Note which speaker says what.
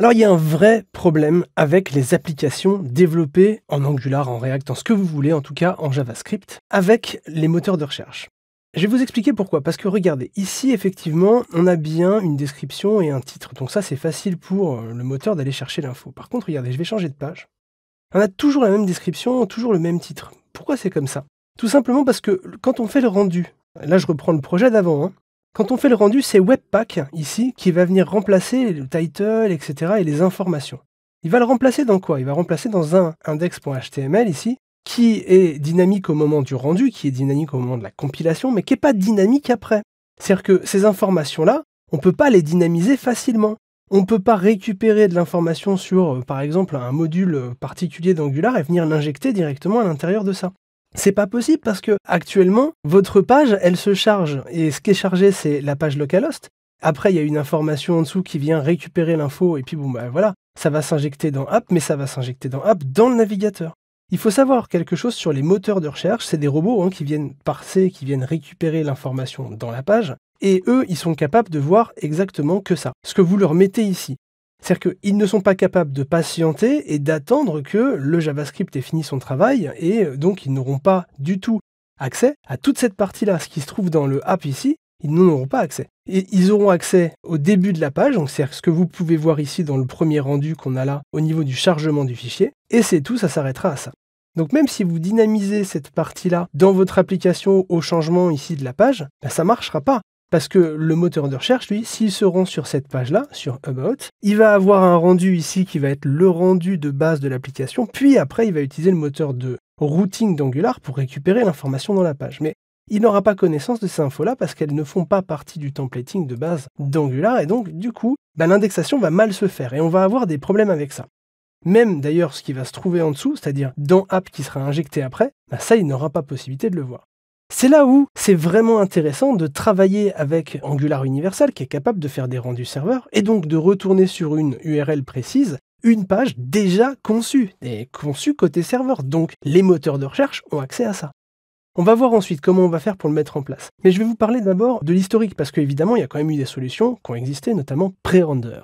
Speaker 1: Alors il y a un vrai problème avec les applications développées en Angular, en React, en ce que vous voulez, en tout cas en JavaScript, avec les moteurs de recherche. Je vais vous expliquer pourquoi, parce que regardez, ici effectivement on a bien une description et un titre, donc ça c'est facile pour euh, le moteur d'aller chercher l'info. Par contre regardez, je vais changer de page. On a toujours la même description, toujours le même titre. Pourquoi c'est comme ça Tout simplement parce que quand on fait le rendu, là je reprends le projet d'avant, hein, quand on fait le rendu, c'est Webpack ici qui va venir remplacer le title, etc. et les informations. Il va le remplacer dans quoi Il va remplacer dans un index.html ici qui est dynamique au moment du rendu, qui est dynamique au moment de la compilation, mais qui n'est pas dynamique après. C'est-à-dire que ces informations-là, on ne peut pas les dynamiser facilement. On ne peut pas récupérer de l'information sur, euh, par exemple, un module particulier d'Angular et venir l'injecter directement à l'intérieur de ça. C'est pas possible parce que actuellement, votre page, elle se charge. Et ce qui est chargé, c'est la page localhost. Après, il y a une information en dessous qui vient récupérer l'info et puis bon, bah voilà, ça va s'injecter dans App, mais ça va s'injecter dans App dans le navigateur. Il faut savoir quelque chose sur les moteurs de recherche. C'est des robots hein, qui viennent parser, qui viennent récupérer l'information dans la page. Et eux, ils sont capables de voir exactement que ça. Ce que vous leur mettez ici. C'est-à-dire qu'ils ne sont pas capables de patienter et d'attendre que le JavaScript ait fini son travail et euh, donc ils n'auront pas du tout accès à toute cette partie-là, ce qui se trouve dans le app ici, ils n'en auront pas accès. Et ils auront accès au début de la page, donc c'est ce que vous pouvez voir ici dans le premier rendu qu'on a là au niveau du chargement du fichier, et c'est tout, ça s'arrêtera à ça. Donc même si vous dynamisez cette partie-là dans votre application au changement ici de la page, ben, ça ne marchera pas. Parce que le moteur de recherche, lui, s'il se rend sur cette page-là, sur About, il va avoir un rendu ici qui va être le rendu de base de l'application, puis après, il va utiliser le moteur de routing d'Angular pour récupérer l'information dans la page. Mais il n'aura pas connaissance de ces infos-là parce qu'elles ne font pas partie du templating de base d'Angular et donc du coup, bah, l'indexation va mal se faire et on va avoir des problèmes avec ça. Même d'ailleurs ce qui va se trouver en dessous, c'est-à-dire dans app qui sera injecté après, bah, ça il n'aura pas possibilité de le voir. C'est là où c'est vraiment intéressant de travailler avec Angular Universal qui est capable de faire des rendus serveurs et donc de retourner sur une URL précise une page déjà conçue et conçue côté serveur. Donc les moteurs de recherche ont accès à ça. On va voir ensuite comment on va faire pour le mettre en place. Mais je vais vous parler d'abord de l'historique parce qu'évidemment, il y a quand même eu des solutions qui ont existé, notamment pré-render.